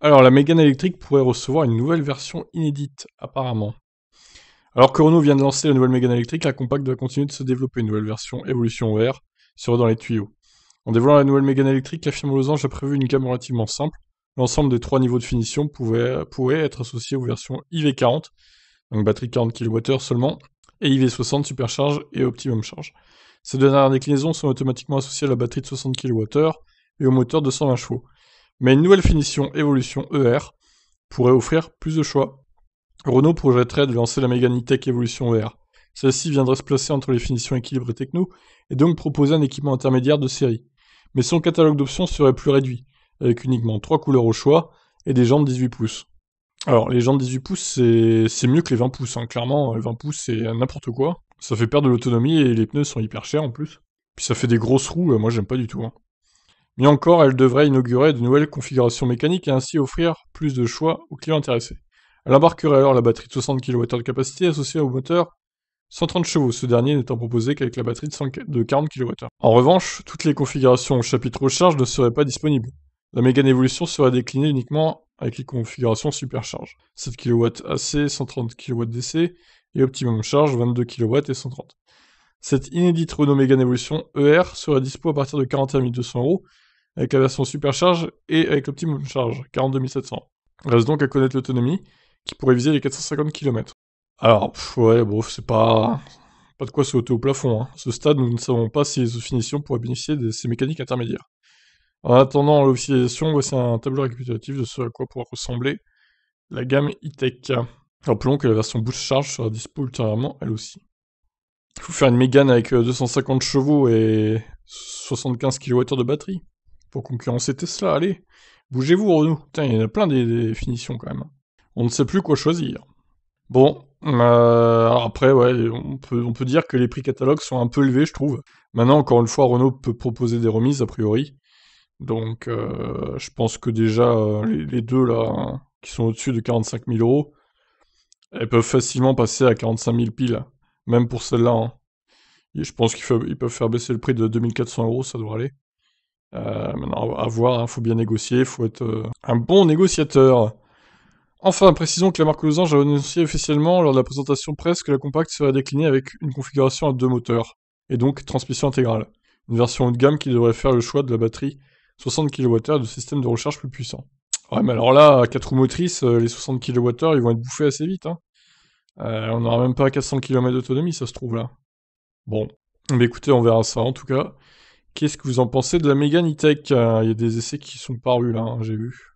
Alors, la Mégane électrique pourrait recevoir une nouvelle version inédite, apparemment. Alors que Renault vient de lancer la nouvelle Mégane électrique, la Compact doit continuer de se développer. Une nouvelle version évolution vert sera dans les tuyaux. En développant la nouvelle Mégane électrique, la firme Losange a prévu une gamme relativement simple. L'ensemble des trois niveaux de finition pouvait, pourrait être associé aux versions IV40, donc batterie 40 kWh seulement, et IV60 supercharge et optimum charge. Ces deux dernières déclinaisons sont automatiquement associées à la batterie de 60 kWh et au moteur de 120 chevaux mais une nouvelle finition Evolution ER pourrait offrir plus de choix. Renault projetterait de lancer la Mégane tech Evolution ER. Celle-ci viendrait se placer entre les finitions équilibre et techno, et donc proposer un équipement intermédiaire de série. Mais son catalogue d'options serait plus réduit, avec uniquement trois couleurs au choix et des jantes 18 pouces. Alors, les jantes 18 pouces, c'est mieux que les 20 pouces, hein. clairement, les 20 pouces, c'est n'importe quoi. Ça fait perdre de l'autonomie et les pneus sont hyper chers en plus. Puis ça fait des grosses roues, euh, moi j'aime pas du tout. Hein mais encore, elle devrait inaugurer de nouvelles configurations mécaniques et ainsi offrir plus de choix aux clients intéressés. Elle embarquerait alors la batterie de 60 kWh de capacité associée au moteur 130 chevaux, ce dernier n'étant proposé qu'avec la batterie de 40 kWh. En revanche, toutes les configurations au chapitre recharge ne seraient pas disponibles. La Mégane Evolution sera déclinée uniquement avec les configurations supercharge, 7 kW AC, 130 kW DC et optimum charge 22 kW et 130. Cette inédite Renault Mégane Evolution ER sera dispo à partir de 41 200 euros avec la version supercharge et avec l'optimum charge, 42 700. Reste donc à connaître l'autonomie, qui pourrait viser les 450 km. Alors, ouais, bon, c'est pas... Pas de quoi sauter au plafond. À hein. ce stade, nous ne savons pas si les finitions pourraient bénéficier de ces mécaniques intermédiaires. En attendant l'officialisation, voici un tableau récapitulatif de ce à quoi pourrait ressembler la gamme e-tech. Rappelons que la version boost charge sera dispo ultérieurement elle aussi. Il faut faire une Mégane avec 250 euh, chevaux et 75 kWh de batterie pour concurrencer Tesla, allez. Bougez-vous, Renault. Putain, il y en a plein des, finitions quand même. On ne sait plus quoi choisir. Bon, euh, après, ouais, on peut, on peut dire que les prix catalogues sont un peu élevés, je trouve. Maintenant, encore une fois, Renault peut proposer des remises, a priori. Donc, euh, je pense que déjà, euh, les, deux, là, qui sont au-dessus de 45 000 euros, elles peuvent facilement passer à 45 000 piles, même pour celle-là. Hein. Je pense qu'ils peuvent faire baisser le prix de 2400 euros, ça doit aller. Euh, maintenant, à voir, hein, faut bien négocier, il faut être euh, un bon négociateur. Enfin, précisons que la marque Losange a annoncé officiellement lors de la présentation presse que la Compact sera déclinée avec une configuration à deux moteurs, et donc transmission intégrale. Une version haut de gamme qui devrait faire le choix de la batterie 60 kWh de système de recharge plus puissant. Ouais, mais alors là, quatre 4 roues motrices, euh, les 60 kWh, ils vont être bouffés assez vite. Hein. on n'aura même pas 400 km d'autonomie, ça se trouve là. Bon, mais écoutez, on verra ça en tout cas. Qu'est-ce que vous en pensez de la Mégane e euh, Il y a des essais qui sont parus là, hein, j'ai vu.